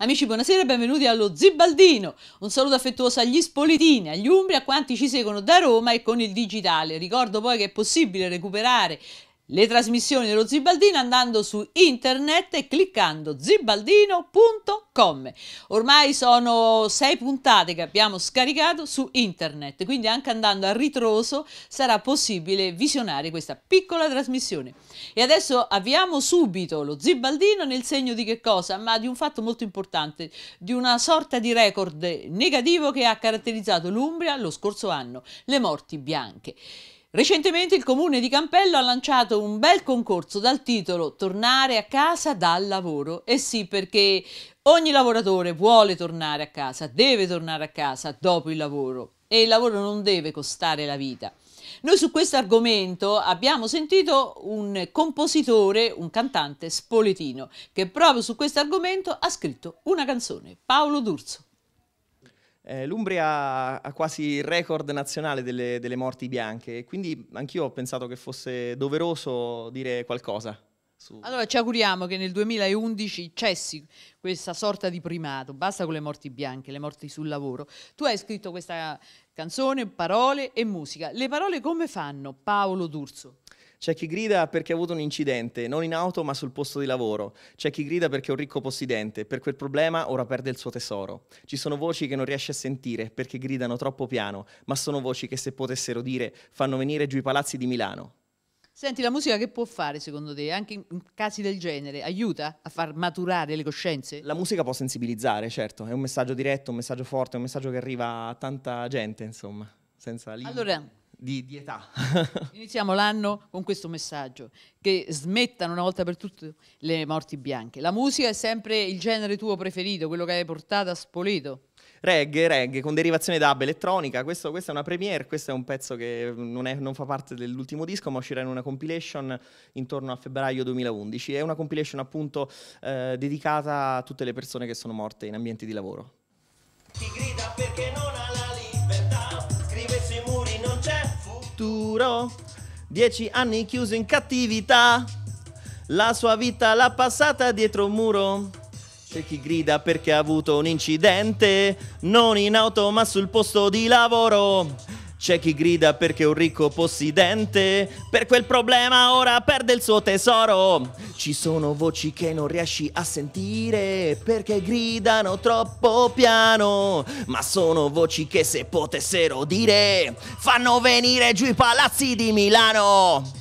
Amici, buonasera e benvenuti allo Zibaldino. Un saluto affettuoso agli spolitini, agli umbri, a quanti ci seguono da Roma e con il digitale. Ricordo poi che è possibile recuperare le trasmissioni dello Zibaldino andando su internet e cliccando zibaldino.com. Ormai sono sei puntate che abbiamo scaricato su internet, quindi anche andando a ritroso sarà possibile visionare questa piccola trasmissione. E adesso avviamo subito lo Zibaldino nel segno di che cosa? Ma di un fatto molto importante, di una sorta di record negativo che ha caratterizzato l'Umbria lo scorso anno, le morti bianche. Recentemente il comune di Campello ha lanciato un bel concorso dal titolo Tornare a casa dal lavoro. E eh sì, perché ogni lavoratore vuole tornare a casa, deve tornare a casa dopo il lavoro e il lavoro non deve costare la vita. Noi su questo argomento abbiamo sentito un compositore, un cantante spoletino, che proprio su questo argomento ha scritto una canzone, Paolo D'Urso. Eh, L'Umbria ha quasi il record nazionale delle, delle morti bianche, quindi anch'io ho pensato che fosse doveroso dire qualcosa. Su. Allora ci auguriamo che nel 2011 cessi questa sorta di primato, basta con le morti bianche, le morti sul lavoro. Tu hai scritto questa canzone, parole e musica. Le parole come fanno Paolo D'Urso? C'è chi grida perché ha avuto un incidente, non in auto ma sul posto di lavoro. C'è chi grida perché è un ricco possidente, per quel problema ora perde il suo tesoro. Ci sono voci che non riesce a sentire perché gridano troppo piano, ma sono voci che se potessero dire fanno venire giù i palazzi di Milano. Senti, la musica che può fare secondo te, anche in casi del genere, aiuta a far maturare le coscienze? La musica può sensibilizzare, certo, è un messaggio diretto, un messaggio forte, un messaggio che arriva a tanta gente, insomma, senza limiti. Allora, di, di età. Iniziamo l'anno con questo messaggio, che smettano una volta per tutte le morti bianche. La musica è sempre il genere tuo preferito, quello che hai portato a Spoleto reggae, reggae, con derivazione dub elettronica. Questo, questa è una premiere, questo è un pezzo che non, è, non, fa parte dell'ultimo disco, ma uscirà in una compilation intorno a febbraio 2011. È una compilation appunto eh, dedicata a tutte le persone che sono morte in ambienti di lavoro. Ti grida perché non ha la... futuro. Dieci anni chiuso in cattività, la sua vita l'ha passata dietro un muro. C'è chi grida perché ha avuto un incidente, non in auto ma sul posto di lavoro. C'è chi grida perché un ricco possidente per quel problema ora perde il suo tesoro. Ci sono voci che non riesci a sentire perché gridano troppo piano, ma sono voci che se potessero dire fanno venire giù i palazzi di Milano.